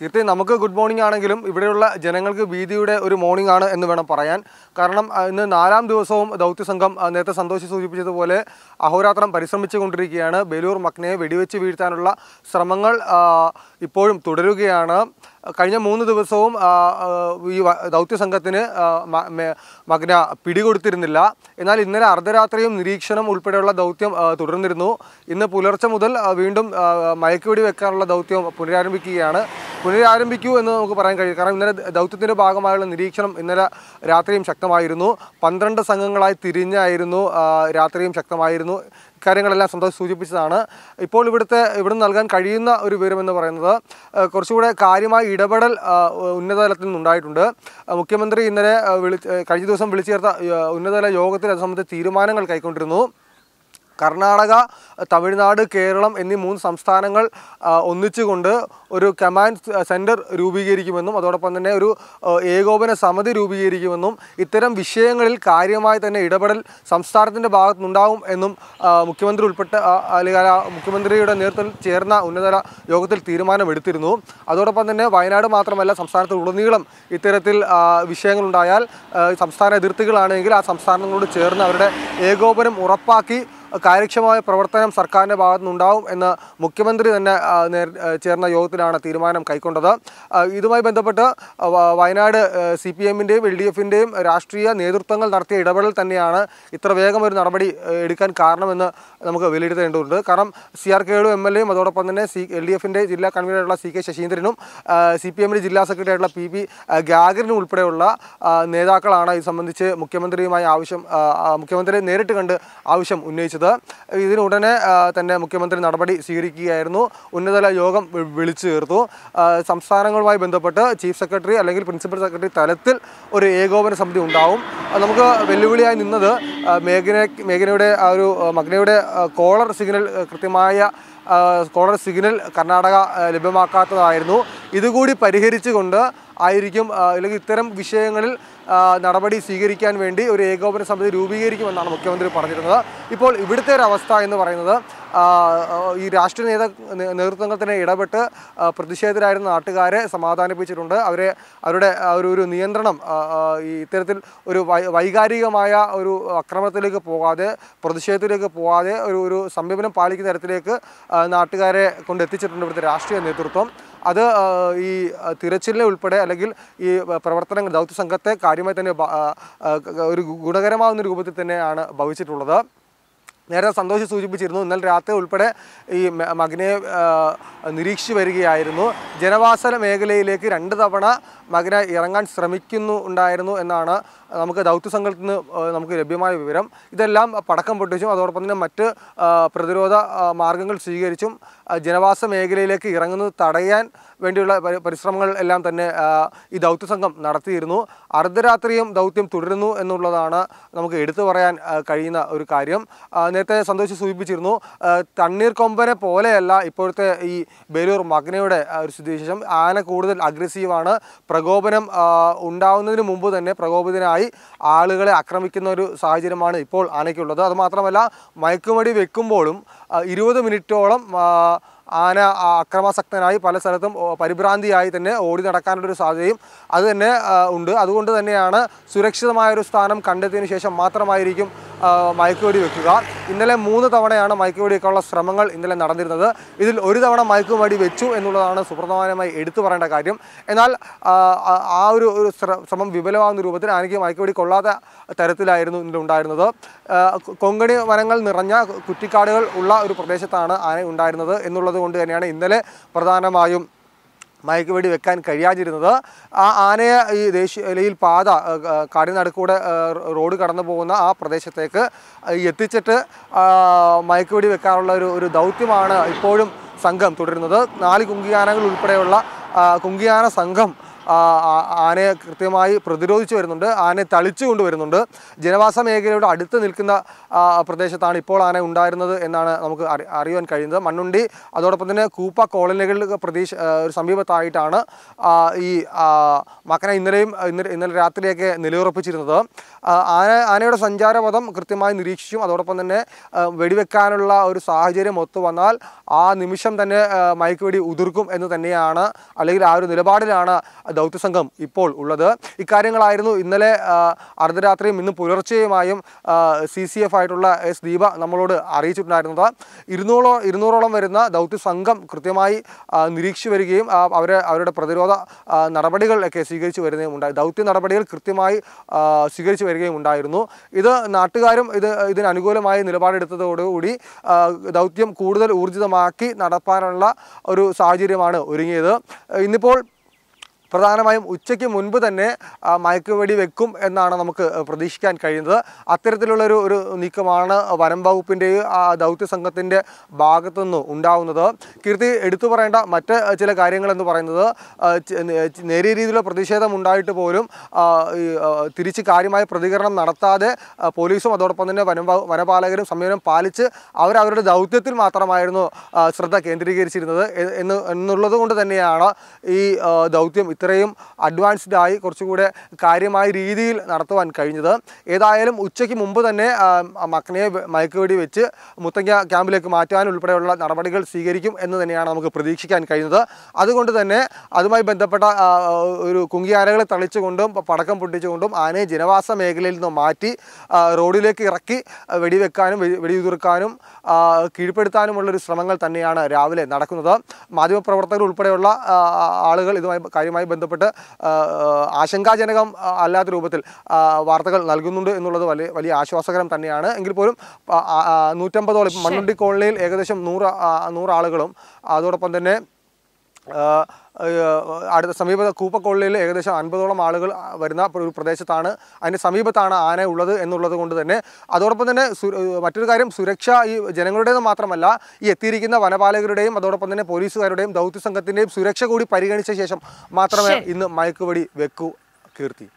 കീർത്തി നമുക്ക് good morning ആണെങ്കിലും ഇവിടെയുള്ള ജനങ്ങൾക്ക് ഭീതിയുടെ ഒരു മോർണിംഗ് ആണ് എന്ന് വേണം പറയാൻ കാരണം ഇന്ന് നാലാം ദിവസവും ദൗത്യസംഘം നേരത്തെ സന്തോഷി സൂചിപ്പിച്ചതുപോലെ അഹോരാത്രം പരിശ്രമിച്ചു കൊണ്ടിരിക്കുകയാണ് ബേലൂർ മക്നയെ വെടിവെച്ച് വീഴ്ത്താനുള്ള ശ്രമങ്ങൾ ഇപ്പോഴും തുടരുകയാണ് കഴിഞ്ഞ മൂന്ന് ദിവസവും ഈ ദൗത്യസംഘത്തിന് മഗ്ന പിടികൊടുത്തിരുന്നില്ല എന്നാൽ ഇന്നലെ അർദ്ധരാത്രിയും നിരീക്ഷണം ഉൾപ്പെടെയുള്ള ദൗത്യം തുടർന്നിരുന്നു ഇന്ന് പുലർച്ചെ മുതൽ വീണ്ടും മയക്കുവെടി വെക്കാനുള്ള ദൗത്യം പുനരാരംഭിക്കുകയാണ് പുനരാരംഭിക്കൂ എന്ന് നമുക്ക് പറയാൻ കഴിയും കാരണം ഇന്നലെ ദൗത്യത്തിൻ്റെ ഭാഗമായുള്ള നിരീക്ഷണം ഇന്നലെ രാത്രിയും ശക്തമായിരുന്നു പന്ത്രണ്ട് സംഘങ്ങളായി തിരിഞ്ഞായിരുന്നു രാത്രിയും ശക്തമായിരുന്നു കാര്യങ്ങളെല്ലാം സന്തോഷം സൂചിപ്പിച്ചതാണ് ഇപ്പോൾ ഇവിടുത്തെ ഇവിടുന്ന് നൽകാൻ കഴിയുന്ന ഒരു വിവരമെന്ന് പറയുന്നത് കുറച്ചുകൂടെ കാര്യമായ ഇടപെടൽ ഉന്നതതലത്തിൽ നിന്നുണ്ടായിട്ടുണ്ട് മുഖ്യമന്ത്രി ഇന്നലെ വിളി കഴിഞ്ഞ ദിവസം വിളിച്ചു ചേർത്ത ഉന്നതതല യോഗത്തിൽ അത് സംബന്ധിച്ച് തീരുമാനങ്ങൾ കൈക്കൊണ്ടിരുന്നു കർണാടക തമിഴ്നാട് കേരളം എന്നീ മൂന്ന് സംസ്ഥാനങ്ങൾ ഒന്നിച്ചുകൊണ്ട് ഒരു കമാൻഡ് സെൻറ്റർ രൂപീകരിക്കുമെന്നും അതോടൊപ്പം തന്നെ ഒരു ഏകോപന സമിതി രൂപീകരിക്കുമെന്നും ഇത്തരം വിഷയങ്ങളിൽ കാര്യമായി തന്നെ ഇടപെടൽ സംസ്ഥാനത്തിൻ്റെ ഭാഗത്തുനിന്നുണ്ടാവും എന്നും മുഖ്യമന്ത്രി ഉൾപ്പെട്ട അല്ലെങ്കിൽ മുഖ്യമന്ത്രിയുടെ നേതൃത്വത്തിൽ ചേർന്ന ഉന്നതതല യോഗത്തിൽ തീരുമാനമെടുത്തിരുന്നു അതോടൊപ്പം തന്നെ വയനാട് മാത്രമല്ല സംസ്ഥാനത്ത് ഉടനീളം ഇത്തരത്തിൽ വിഷയങ്ങളുണ്ടായാൽ സംസ്ഥാന അതിർത്തികളാണെങ്കിൽ ആ സംസ്ഥാനങ്ങളോട് ചേർന്ന് അവരുടെ ഏകോപനം ഉറപ്പാക്കി കാര്യക്ഷമമായ പ്രവർത്തനം സർക്കാരിൻ്റെ നിന്നുണ്ടാവും എന്ന് മുഖ്യമന്ത്രി തന്നെ ചേർന്ന യോഗത്തിലാണ് തീരുമാനം കൈക്കൊണ്ടത് ഇതുമായി ബന്ധപ്പെട്ട് വയനാട് സി പി എമ്മിൻ്റെയും എൽ രാഷ്ട്രീയ നേതൃത്വങ്ങൾ നടത്തിയ ഇടപെടൽ തന്നെയാണ് ഇത്ര വേഗം ഒരു നടപടി എടുക്കാൻ കാരണമെന്ന് നമുക്ക് വിലയിരുത്തേണ്ടതുണ്ട് കാരണം സി ആർ കെയുടെ എം എൽ എയും അതോടൊപ്പം തന്നെ സി എൽ ഡി എഫിൻ്റെ ജില്ലാ കൺവീനറായിട്ടുള്ള സി കെ ശശീന്ദ്രനും സി പി എമ്മിൻ്റെ ജില്ലാ സെക്രട്ടറി ആയിട്ടുള്ള പി ബി ഗാഗറിനും ഉൾപ്പെടെയുള്ള നേതാക്കളാണ് ഇത് സംബന്ധിച്ച് മുഖ്യമന്ത്രിയുമായി ആവശ്യം മുഖ്യമന്ത്രിയെ നേരിട്ട് കണ്ട് ആവശ്യം ഉന്നയിച്ചത് അറിയിച്ചത് ഇതിനുടനെ തന്നെ മുഖ്യമന്ത്രി നടപടി സ്വീകരിക്കുകയായിരുന്നു ഉന്നതതല യോഗം വിളിച്ചു ചേർത്തു സംസ്ഥാനങ്ങളുമായി ബന്ധപ്പെട്ട് ചീഫ് സെക്രട്ടറി അല്ലെങ്കിൽ പ്രിൻസിപ്പൽ സെക്രട്ടറി തലത്തിൽ ഒരു ഏകോപന സമിതി ഉണ്ടാവും നമുക്ക് വെല്ലുവിളിയായി നിന്നത് മേഘന മേഘനയുടെ ആ ഒരു മഗ്നയുടെ കോളർ സിഗ്നൽ കൃത്യമായ കോളർ സിഗ്നൽ കർണാടക ലഭ്യമാക്കാത്തതായിരുന്നു ഇതുകൂടി പരിഹരിച്ചുകൊണ്ട് ആയിരിക്കും അല്ലെങ്കിൽ ഇത്തരം വിഷയങ്ങളിൽ നടപടി സ്വീകരിക്കാൻ വേണ്ടി ഒരു ഏകോപന സമിതി രൂപീകരിക്കുമെന്നാണ് മുഖ്യമന്ത്രി പറഞ്ഞിരുന്നത് ഇപ്പോൾ ഇവിടുത്തെ ഒരവസ്ഥ അവസ്ഥ എന്ന് പറയുന്നത് ഈ രാഷ്ട്രീയ നേതാ നേതൃത്വങ്ങൾ തന്നെ ഇടപെട്ട് പ്രതിഷേധത്തിലായിരുന്ന നാട്ടുകാരെ സമാധാനിപ്പിച്ചിട്ടുണ്ട് അവരെ അവരുടെ ഒരു ഒരു നിയന്ത്രണം ഈ ഇത്തരത്തിൽ ഒരു വൈകാരികമായ ഒരു അക്രമത്തിലേക്ക് പോകാതെ പ്രതിഷേധത്തിലേക്ക് പോകാതെ ഒരു ഒരു സംയമനം പാലിക്കുന്ന തരത്തിലേക്ക് നാട്ടുകാരെ കൊണ്ട് എത്തിച്ചിട്ടുണ്ട് ഇവിടുത്തെ രാഷ്ട്രീയ നേതൃത്വം അത് ഈ തിരച്ചിലിനെ ഉൾപ്പെടെ അല്ലെങ്കിൽ ഈ പ്രവർത്തനങ്ങൾ ദൗത്യ സംഘത്തെ കാര്യമായി തന്നെ ഒരു ഗുണകരമാകുന്ന രൂപത്തിൽ തന്നെയാണ് ഭവിച്ചിട്ടുള്ളത് നേരെ സന്തോഷം സൂചിപ്പിച്ചിരുന്നു ഇന്നലെ രാത്രി ഉൾപ്പെടെ ഈ മകനെ നിരീക്ഷിച്ചു വരികയായിരുന്നു ജനവാസ മേഖലയിലേക്ക് രണ്ട് തവണ മകനെ ഇറങ്ങാൻ ശ്രമിക്കുന്നു ഉണ്ടായിരുന്നു എന്നാണ് നമുക്ക് ദൗത്യസംഘത്തിൽ നിന്ന് നമുക്ക് ലഭ്യമായ വിവരം ഇതെല്ലാം പടക്കം പൊട്ടിച്ചും അതോടൊപ്പം തന്നെ മറ്റ് പ്രതിരോധ മാർഗങ്ങൾ സ്വീകരിച്ചും ജനവാസ മേഖലയിലേക്ക് ഇറങ്ങുന്നത് തടയാൻ വേണ്ടിയുള്ള പരിശ്രമങ്ങൾ എല്ലാം തന്നെ ഈ ദൗത്യസംഘം നടത്തിയിരുന്നു അർദ്ധരാത്രിയും ദൗത്യം തുടരുന്നു എന്നുള്ളതാണ് നമുക്ക് എടുത്തു പറയാൻ കഴിയുന്ന ഒരു കാര്യം നേരത്തെ സന്തോഷ് സൂചിപ്പിച്ചിരുന്നു തണ്ണീർ കൊമ്പനെ പോലെയല്ല ഇപ്പോഴത്തെ ഈ ബലൂർ മഗ്നയുടെ ഒരു സ്ഥിതിവിശേഷം ആന കൂടുതൽ അഗ്രസീവാണ് പ്രകോപനം ഉണ്ടാവുന്നതിന് മുമ്പ് തന്നെ പ്രകോപിതനായി ആളുകളെ ആക്രമിക്കുന്ന ഒരു സാഹചര്യമാണ് ഇപ്പോൾ ആനയ്ക്കുള്ളത് അതുമാത്രമല്ല മയക്കുമടി വെക്കുമ്പോഴും ഇരുപത് മിനിറ്റോളം ആന അക്രമാസക്തനായി പല സ്ഥലത്തും പരിഭ്രാന്തിയായി തന്നെ ഓടി നടക്കാനുള്ളൊരു സാധ്യതയും അത് തന്നെ ഉണ്ട് അതുകൊണ്ട് തന്നെയാണ് സുരക്ഷിതമായൊരു സ്ഥാനം കണ്ടെത്തിയതിനു ശേഷം മാത്രമായിരിക്കും മയക്കുവെടി വെക്കുക ഇന്നലെ മൂന്ന് തവണയാണ് മയക്കുവെടി ശ്രമങ്ങൾ ഇന്നലെ നടന്നിരുന്നത് ഇതിൽ ഒരു തവണ മയക്കുവെടി വെച്ചു എന്നുള്ളതാണ് സുപ്രധാനമായി എടുത്തു പറയേണ്ട കാര്യം എന്നാൽ ആ ഒരു ഒരു ശ്രമം വിപുലമാകുന്ന രൂപത്തിൽ ആനയ്ക്ക് മയക്കുവെടി കൊള്ളാത്ത തരത്തിലായിരുന്നു ഇന്നലെ ഉണ്ടായിരുന്നത് കൊങ്കണി വനങ്ങൾ നിറഞ്ഞ കുറ്റിക്കാടുകൾ ഉള്ള ഒരു പ്രദേശത്താണ് ആന ഉണ്ടായിരുന്നത് എന്നുള്ളത് കൊണ്ട് തന്നെയാണ് ഇന്നലെ പ്രധാനമായും മയക്കുവെടി വെക്കാൻ കഴിയാതിരുന്നത് ആ ആനയെ ഈ ദേശീയയിൽ പാത കാടിനടുക്കൂടെ റോഡ് കടന്നു പോകുന്ന ആ പ്രദേശത്തേക്ക് എത്തിച്ചിട്ട് മയക്കുവെടി വെക്കാനുള്ള ഒരു ഒരു ദൗത്യമാണ് ഇപ്പോഴും സംഘം തുടരുന്നത് നാല് കുങ്കിയാനകൾ ഉൾപ്പെടെയുള്ള കുങ്കിയാന സംഘം ആനയെ കൃത്യമായി പ്രതിരോധിച്ചു വരുന്നുണ്ട് ആനയെ തളിച്ചു കൊണ്ടുവരുന്നുണ്ട് ജനവാസ മേഖലയുടെ അടുത്ത് നിൽക്കുന്ന പ്രദേശത്താണ് ഇപ്പോൾ ആന ഉണ്ടായിരുന്നത് എന്നാണ് നമുക്ക് അറിയുവാൻ കഴിയുന്നത് മണ്ണുണ്ടി അതോടൊപ്പം തന്നെ കൂപ്പ കോളനികളുടെ പ്രതീക്ഷ ഒരു സമീപത്തായിട്ടാണ് ഈ മക്കനെ ഇന്നലെയും ഇന്നലെ ഇന്നലെ രാത്രിയൊക്കെ നിലയുറപ്പിച്ചിരുന്നത് ആന ആനയുടെ സഞ്ചാരപഥം കൃത്യമായി നിരീക്ഷിച്ചും അതോടൊപ്പം തന്നെ വെടിവെക്കാനുള്ള ഒരു സാഹചര്യം ഒത്തു വന്നാൽ ആ നിമിഷം തന്നെ മയക്കുവെടി ഉതിർക്കും എന്ന് തന്നെയാണ് അല്ലെങ്കിൽ ആ ഒരു നിലപാടിലാണ് ദൗത്യ സംഘം ഇപ്പോൾ ഉള്ളത് ഇക്കാര്യങ്ങളായിരുന്നു ഇന്നലെ അർദ്ധരാത്രിയും ഇന്ന് പുലർച്ചെയുമായും സി സി എഫ് ആയിട്ടുള്ള എസ് ദീപ നമ്മളോട് അറിയിച്ചിട്ടുണ്ടായിരുന്നത് ഇരുന്നൂറോ ഇരുന്നൂറോളം വരുന്ന ദൗത്യ സംഘം കൃത്യമായി നിരീക്ഷിച്ചു വരികയും അവരെ അവരുടെ പ്രതിരോധ ഒക്കെ സ്വീകരിച്ചു വരികയും ഉണ്ടായി ദൗത്യ നടപടികൾ കൃത്യമായി സ്വീകരിച്ചു വരികയും ഉണ്ടായിരുന്നു ഇത് നാട്ടുകാരും ഇത് ഇതിന് നിലപാടെടുത്തതോടുകൂടി ദൗത്യം കൂടുതൽ ഊർജിതമാക്കി നടപ്പാനുള്ള ഒരു സാഹചര്യമാണ് ഒരുങ്ങിയത് ഇന്നിപ്പോൾ പ്രധാനമായും ഉച്ചയ്ക്ക് മുൻപ് തന്നെ മയക്കുവെടി വെക്കും എന്നാണ് നമുക്ക് പ്രതീക്ഷിക്കാൻ കഴിയുന്നത് അത്തരത്തിലുള്ളൊരു ഒരു നീക്കമാണ് വനം വകുപ്പിൻ്റെ ദൗത്യ സംഘത്തിൻ്റെ ഭാഗത്തുനിന്ന് ഉണ്ടാവുന്നത് കീർത്തി എടുത്തു പറയേണ്ട മറ്റ് ചില കാര്യങ്ങളെന്ന് പറയുന്നത് നേരിയ രീതിയിലുള്ള പ്രതിഷേധം ഉണ്ടായിട്ട് പോലും തിരിച്ച് കാര്യമായ പ്രതികരണം നടത്താതെ പോലീസും അതോടൊപ്പം തന്നെ വനം വനപാലകരും സംയമനം പാലിച്ച് അവരവരുടെ ദൗത്യത്തിൽ മാത്രമായിരുന്നു ശ്രദ്ധ കേന്ദ്രീകരിച്ചിരുന്നത് എന്ന് എന്നുള്ളത് കൊണ്ട് തന്നെയാണ് ഈ ദൗത്യം ഇത്രയും അഡ്വാൻസ്ഡ് ആയി കുറച്ചുകൂടെ കാര്യമായ രീതിയിൽ നടത്തുവാൻ കഴിഞ്ഞത് ഏതായാലും ഉച്ചയ്ക്ക് മുമ്പ് തന്നെ മക്കനെ മയക്കുവെടി വെച്ച് മുത്തങ്ങ ക്യാമ്പിലേക്ക് മാറ്റാൻ ഉൾപ്പെടെയുള്ള നടപടികൾ സ്വീകരിക്കും എന്ന് തന്നെയാണ് നമുക്ക് പ്രതീക്ഷിക്കാൻ കഴിഞ്ഞത് അതുകൊണ്ട് തന്നെ അതുമായി ബന്ധപ്പെട്ട ഒരു കുങ്കിയാനകളെ തളിച്ചുകൊണ്ടും പടക്കം പൊട്ടിച്ചുകൊണ്ടും ആനയെ ജനവാസ മേഖലയിൽ നിന്ന് മാറ്റി റോഡിലേക്ക് ഇറക്കി വെടിവെക്കാനും വെടിയുതിർക്കാനും കീഴ്പ്പെടുത്താനുമുള്ളൊരു ശ്രമങ്ങൾ തന്നെയാണ് രാവിലെ നടക്കുന്നത് മാധ്യമപ്രവർത്തകർ ഉൾപ്പെടെയുള്ള ആളുകൾ ഇതുമായി കാര്യമായി ഇതുമായി ബന്ധപ്പെട്ട് ആശങ്കാജനകം അല്ലാത്ത രൂപത്തിൽ വാർത്തകൾ നൽകുന്നുണ്ട് എന്നുള്ളത് വലിയ വലിയ ആശ്വാസകരം തന്നെയാണ് എങ്കിൽ പോലും നൂറ്റമ്പതോളം മണ്ണുണ്ടി കോളനിയിൽ ഏകദേശം നൂറ് നൂറാളുകളും അതോടൊപ്പം തന്നെ അടുത്ത സമീപ കൂപ്പക്കൊള്ളിയിൽ ഏകദേശം അൻപതോളം ആളുകൾ വരുന്ന ഒരു പ്രദേശത്താണ് അതിൻ്റെ സമീപത്താണ് ആന ഉള്ളത് എന്നുള്ളത് കൊണ്ട് തന്നെ അതോടൊപ്പം തന്നെ മറ്റൊരു കാര്യം സുരക്ഷ ഈ ജനങ്ങളുടേത് മാത്രമല്ല ഈ എത്തിയിരിക്കുന്ന വനപാലകരുടെയും അതോടൊപ്പം തന്നെ പോലീസുകാരുടെയും ദൗത്യ സംഘത്തിൻ്റെയും സുരക്ഷ കൂടി പരിഗണിച്ച ശേഷം മാത്രമേ ഇന്ന് മയക്കുപടി വെക്കൂ കീർത്തി